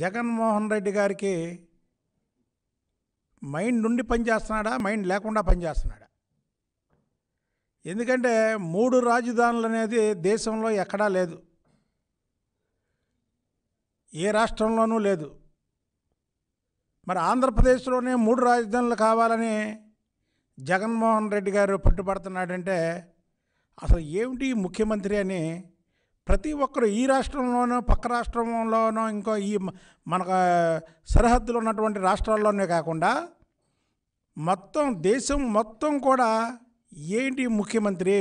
జగన్మోహన్ రెడ్డి గారికి మైండ్ ఉండి పనిచేస్తున్నాడా మైండ్ లేకుండా పనిచేస్తున్నాడా ఎందుకంటే మూడు రాజధానులు అనేది దేశంలో ఎక్కడా లేదు ఏ రాష్ట్రంలోనూ లేదు మరి ఆంధ్రప్రదేశ్లోనే మూడు రాజధానులు కావాలని జగన్మోహన్ రెడ్డి గారు పట్టుబడుతున్నాడంటే అసలు ఏమిటి ముఖ్యమంత్రి అని ప్రతి ఒక్కరు ఈ రాష్ట్రంలోనూ పక్క రాష్ట్రంలోనూ ఇంకో ఈ మనకు సరిహద్దులు ఉన్నటువంటి రాష్ట్రాల్లోనే కాకుండా మొత్తం దేశం మొత్తం కూడా ఏంటి ముఖ్యమంత్రి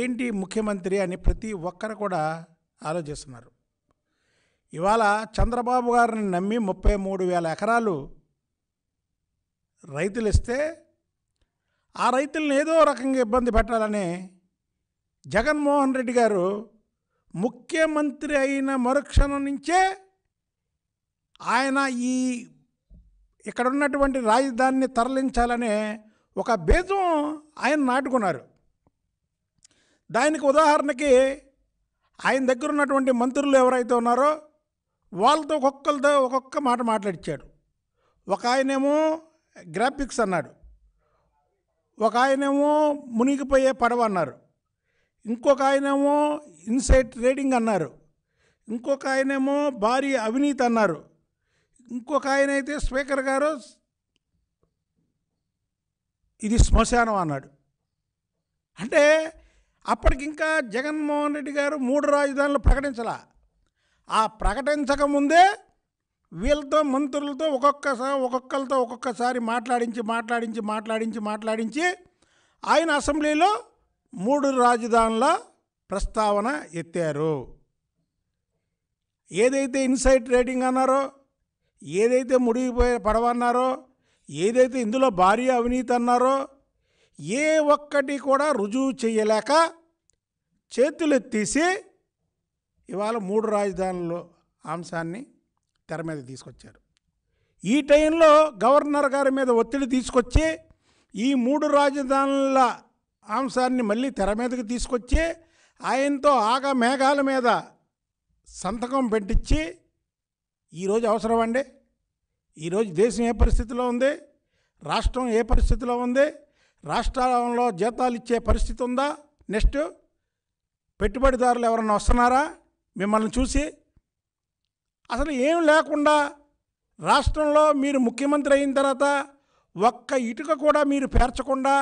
ఏంటి ముఖ్యమంత్రి అని ప్రతి ఒక్కరు కూడా ఆలోచిస్తున్నారు ఇవాళ చంద్రబాబు గారిని నమ్మి ముప్పై మూడు వేల ఎకరాలు రైతులు ఇస్తే ఆ రైతులను ఏదో రకంగా ఇబ్బంది పెట్టాలని జగన్మోహన్ రెడ్డి గారు ముఖ్యమంత్రి అయిన మరుక్షణం నుంచే ఆయన ఈ ఇక్కడ ఉన్నటువంటి రాజధానిని తరలించాలనే ఒక బేజం ఆయన నాటుకున్నారు దానికి ఉదాహరణకి ఆయన దగ్గర ఉన్నటువంటి మంత్రులు ఎవరైతే ఉన్నారో వాళ్ళతో ఒక్కొక్కరితో ఒక్కొక్క మాట మాట్లాడిచ్చాడు ఒక ఆయనేమో గ్రాఫిక్స్ అన్నాడు ఒక ఆయనేమో మునిగిపోయే పడవ అన్నారు ఇంకొక ఆయనేమో ఇన్సైట్ ట్రేడింగ్ అన్నారు ఇంకొక ఆయనేమో భారీ అవినీతి అన్నారు ఇంకొక ఆయన అయితే స్పీకర్ గారు ఇది శ్మశానం అన్నాడు అంటే అప్పటికింకా జగన్మోహన్ రెడ్డి గారు మూడు రాజధానులు ప్రకటించాల ఆ ప్రకటించకముందే వీళ్ళతో మంత్రులతో ఒక్కొక్కసారి ఒక్కొక్కరితో ఒక్కొక్కసారి మాట్లాడించి మాట్లాడించి మాట్లాడించి మాట్లాడించి ఆయన అసెంబ్లీలో మూడు రాజధానుల ప్రస్తావన ఎత్తారు ఏదైతే ఇన్సైట్ రేటింగ్ అన్నారో ఏదైతే ముడిగిపోయే పడవ అన్నారో ఏదైతే ఇందులో భారీ అవినీతి అన్నారో ఏ ఒక్కటి కూడా రుజువు చేయలేక చేతులెత్తేసి ఇవాళ మూడు రాజధానులు అంశాన్ని తెర మీద తీసుకొచ్చారు ఈ టైంలో గవర్నర్ గారి మీద ఒత్తిడి తీసుకొచ్చి ఈ మూడు రాజధానుల అంశాన్ని మళ్ళీ తెర మీదకి తీసుకొచ్చి ఆయనతో ఆగ మేఘాల మీద సంతకం పెట్టించి ఈరోజు అవసరం అండి ఈరోజు దేశం ఏ పరిస్థితిలో ఉంది రాష్ట్రం ఏ పరిస్థితిలో ఉంది రాష్ట్రంలో జీతాలు ఇచ్చే పరిస్థితి ఉందా నెక్స్ట్ పెట్టుబడిదారులు ఎవరన్నా వస్తున్నారా మిమ్మల్ని చూసి అసలు ఏం లేకుండా రాష్ట్రంలో మీరు ముఖ్యమంత్రి అయిన తర్వాత ఒక్క ఇటుక కూడా మీరు పేర్చకుండా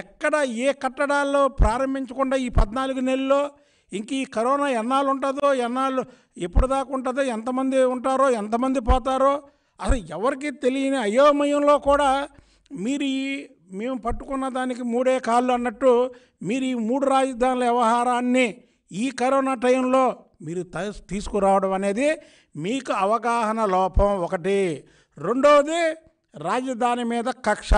ఎక్కడ ఏ కట్టడాల్లో ప్రారంభించకుండా ఈ పద్నాలుగు నెలల్లో ఇంక ఈ కరోనా ఎన్నాళ్ళు ఉంటుందో ఎన్నాళ్ళు ఎప్పుడు దాకా ఉంటుందో ఎంతమంది ఉంటారో ఎంతమంది పోతారో అసలు ఎవరికి తెలియని అయోమయంలో కూడా మీరు ఈ మేము పట్టుకున్న దానికి మూడే కాళ్ళు అన్నట్టు మీరు ఈ మూడు రాజధానుల వ్యవహారాన్ని ఈ కరోనా టైంలో మీరు తీసుకురావడం అనేది మీకు అవగాహన లోపం ఒకటి రెండవది రాజధాని మీద కక్ష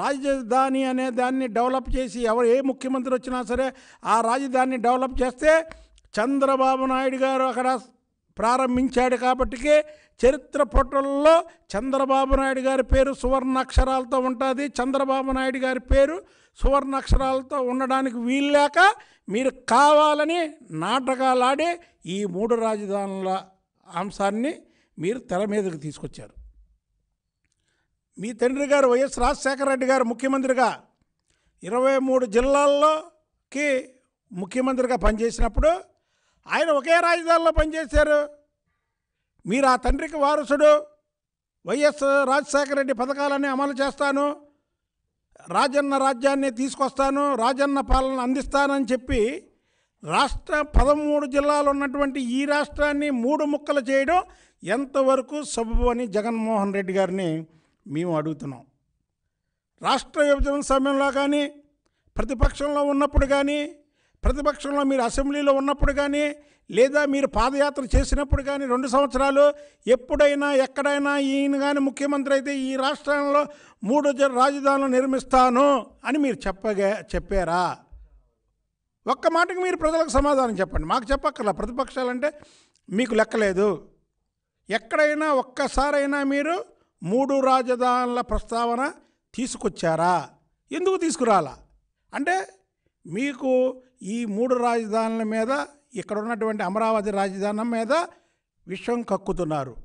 రాజధాని అనే దాన్ని డెవలప్ చేసి ఎవరు ఏ ముఖ్యమంత్రి వచ్చినా సరే ఆ రాజధానిని డెవలప్ చేస్తే చంద్రబాబు నాయుడు గారు అక్కడ ప్రారంభించాడు కాబట్టికి చరిత్ర పుటల్లో చంద్రబాబు నాయుడు గారి పేరు సువర్ణ అక్షరాలతో ఉంటుంది చంద్రబాబు నాయుడు గారి పేరు సువర్ణ అక్షరాలతో ఉండడానికి వీల్లేక మీరు కావాలని నాటకాలాడి ఈ మూడు రాజధానుల అంశాన్ని మీరు తెర మీదకు తీసుకొచ్చారు మీ తండ్రి గారు వైఎస్ రాజశేఖర రెడ్డి గారు ముఖ్యమంత్రిగా ఇరవై మూడు జిల్లాల్లోకి ముఖ్యమంత్రిగా పనిచేసినప్పుడు ఆయన ఒకే రాజధానిలో పనిచేశారు మీరు ఆ తండ్రికి వారసుడు వైఎస్ రాజశేఖర రెడ్డి పథకాలన్నీ అమలు చేస్తాను రాజన్న రాజ్యాన్ని తీసుకొస్తాను రాజన్న పాలన అందిస్తానని చెప్పి రాష్ట్ర పదమూడు జిల్లాలు ఉన్నటువంటి ఈ రాష్ట్రాన్ని మూడు ముక్కలు చేయడం ఎంతవరకు సబబు అని జగన్మోహన్ రెడ్డి గారిని మేము అడుగుతున్నాం రాష్ట్ర విభజన సమయంలో కానీ ప్రతిపక్షంలో ఉన్నప్పుడు కానీ ప్రతిపక్షంలో మీరు అసెంబ్లీలో ఉన్నప్పుడు కానీ లేదా మీరు పాదయాత్ర చేసినప్పుడు కానీ రెండు సంవత్సరాలు ఎప్పుడైనా ఎక్కడైనా ఈయన కానీ ముఖ్యమంత్రి అయితే ఈ రాష్ట్రంలో మూడు రాజధానులు నిర్మిస్తాను అని మీరు చెప్పగా చెప్పారా ఒక్క మాటకి మీరు ప్రజలకు సమాధానం చెప్పండి మాకు చెప్పక్కర్ల ప్రతిపక్షాలంటే మీకు లెక్కలేదు ఎక్కడైనా ఒక్కసారైనా మీరు మూడు రాజధానుల ప్రస్తావన తీసుకొచ్చారా ఎందుకు తీసుకురాలా అంటే మీకు ఈ మూడు రాజధానుల మీద ఇక్కడ ఉన్నటువంటి అమరావతి రాజధాని మీద విశ్వం కక్కుతున్నారు